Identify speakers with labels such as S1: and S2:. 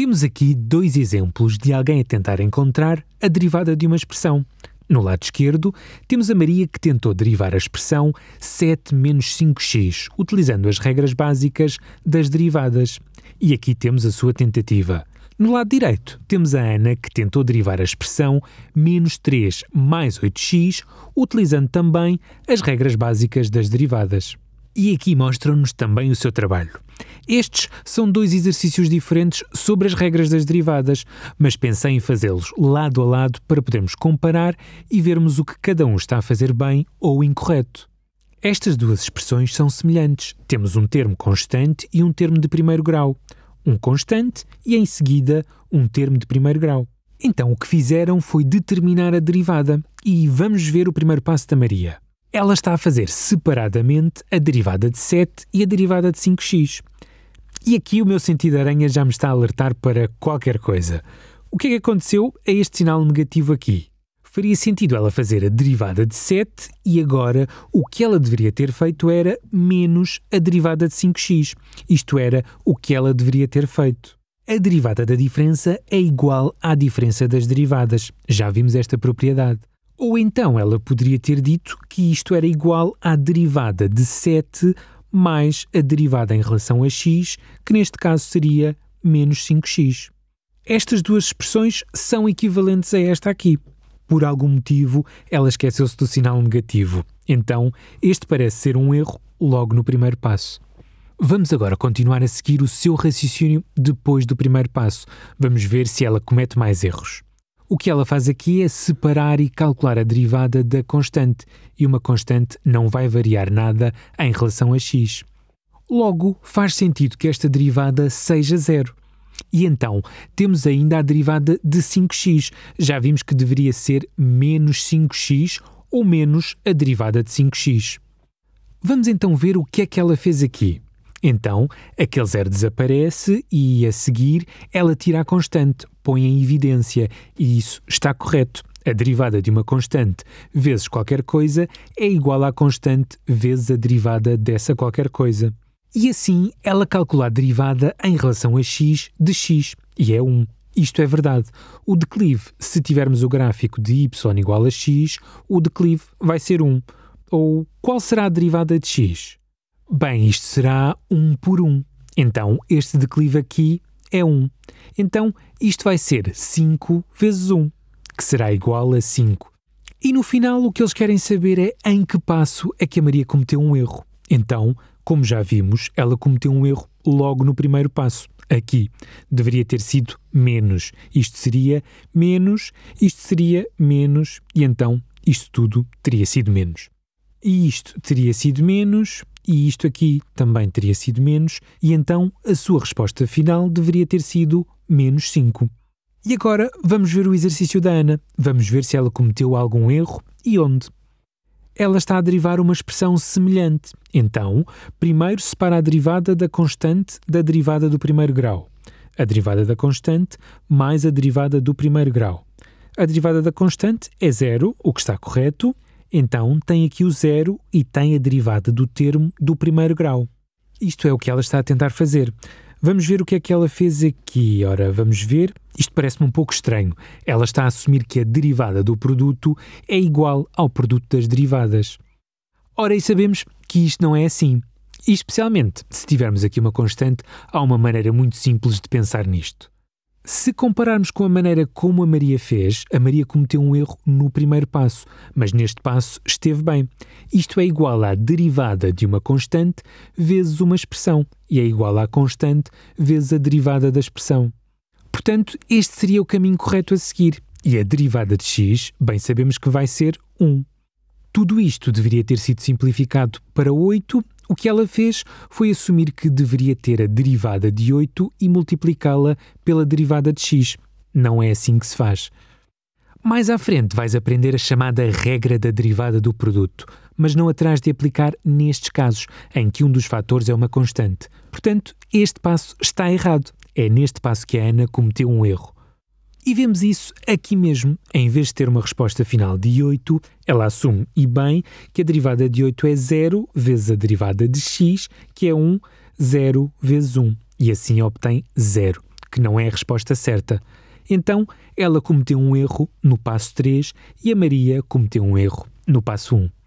S1: Temos aqui dois exemplos de alguém a tentar encontrar a derivada de uma expressão. No lado esquerdo, temos a Maria que tentou derivar a expressão 7 menos 5x, utilizando as regras básicas das derivadas. E aqui temos a sua tentativa. No lado direito, temos a Ana que tentou derivar a expressão menos 3 mais 8x, utilizando também as regras básicas das derivadas e aqui mostram-nos também o seu trabalho. Estes são dois exercícios diferentes sobre as regras das derivadas, mas pensei em fazê-los lado a lado para podermos comparar e vermos o que cada um está a fazer bem ou incorreto. Estas duas expressões são semelhantes. Temos um termo constante e um termo de primeiro grau. Um constante e, em seguida, um termo de primeiro grau. Então, o que fizeram foi determinar a derivada. E vamos ver o primeiro passo da Maria ela está a fazer separadamente a derivada de 7 e a derivada de 5x. E aqui o meu sentido aranha já me está a alertar para qualquer coisa. O que é que aconteceu a este sinal negativo aqui? Faria sentido ela fazer a derivada de 7 e agora o que ela deveria ter feito era menos a derivada de 5x. Isto era o que ela deveria ter feito. A derivada da diferença é igual à diferença das derivadas. Já vimos esta propriedade. Ou então ela poderia ter dito que isto era igual à derivada de 7 mais a derivada em relação a x, que neste caso seria menos 5x. Estas duas expressões são equivalentes a esta aqui. Por algum motivo, ela esqueceu-se do sinal negativo. Então, este parece ser um erro logo no primeiro passo. Vamos agora continuar a seguir o seu raciocínio depois do primeiro passo. Vamos ver se ela comete mais erros. O que ela faz aqui é separar e calcular a derivada da constante, e uma constante não vai variar nada em relação a x. Logo, faz sentido que esta derivada seja zero. E então, temos ainda a derivada de 5x. Já vimos que deveria ser menos 5x ou menos a derivada de 5x. Vamos então ver o que é que ela fez aqui. Então, aquele zero desaparece e, a seguir, ela tira a constante, põe em evidência, e isso está correto. A derivada de uma constante vezes qualquer coisa é igual à constante vezes a derivada dessa qualquer coisa. E assim ela calcula a derivada em relação a x de x, e é 1. Isto é verdade. O declive, se tivermos o gráfico de y igual a x, o declive vai ser 1. Ou qual será a derivada de x? Bem, isto será 1 um por 1. Um. Então, este declive aqui é 1. Um. Então, isto vai ser 5 vezes 1, que será igual a 5. E no final, o que eles querem saber é em que passo é que a Maria cometeu um erro. Então, como já vimos, ela cometeu um erro logo no primeiro passo, aqui. Deveria ter sido menos. Isto seria menos, isto seria menos, e então isto tudo teria sido menos. E isto teria sido menos, e isto aqui também teria sido menos, e então a sua resposta final deveria ter sido menos 5. E agora vamos ver o exercício da Ana. Vamos ver se ela cometeu algum erro e onde. Ela está a derivar uma expressão semelhante. Então, primeiro separa a derivada da constante da derivada do primeiro grau. A derivada da constante mais a derivada do primeiro grau. A derivada da constante é zero, o que está correto, então tem aqui o zero e tem a derivada do termo do primeiro grau. Isto é o que ela está a tentar fazer. Vamos ver o que é que ela fez aqui. Ora, vamos ver. Isto parece-me um pouco estranho. Ela está a assumir que a derivada do produto é igual ao produto das derivadas. Ora, e sabemos que isto não é assim. E especialmente se tivermos aqui uma constante, há uma maneira muito simples de pensar nisto. Se compararmos com a maneira como a Maria fez, a Maria cometeu um erro no primeiro passo, mas neste passo esteve bem. Isto é igual à derivada de uma constante vezes uma expressão, e é igual à constante vezes a derivada da expressão. Portanto, este seria o caminho correto a seguir, e a derivada de x, bem sabemos que vai ser 1. Tudo isto deveria ter sido simplificado para 8 o que ela fez foi assumir que deveria ter a derivada de 8 e multiplicá-la pela derivada de x. Não é assim que se faz. Mais à frente vais aprender a chamada regra da derivada do produto, mas não atrás de aplicar nestes casos, em que um dos fatores é uma constante. Portanto, este passo está errado. É neste passo que a Ana cometeu um erro. E vemos isso aqui mesmo. Em vez de ter uma resposta final de 8, ela assume, e bem, que a derivada de 8 é 0 vezes a derivada de x, que é 1, 0 vezes 1. E assim obtém 0, que não é a resposta certa. Então, ela cometeu um erro no passo 3 e a Maria cometeu um erro no passo 1.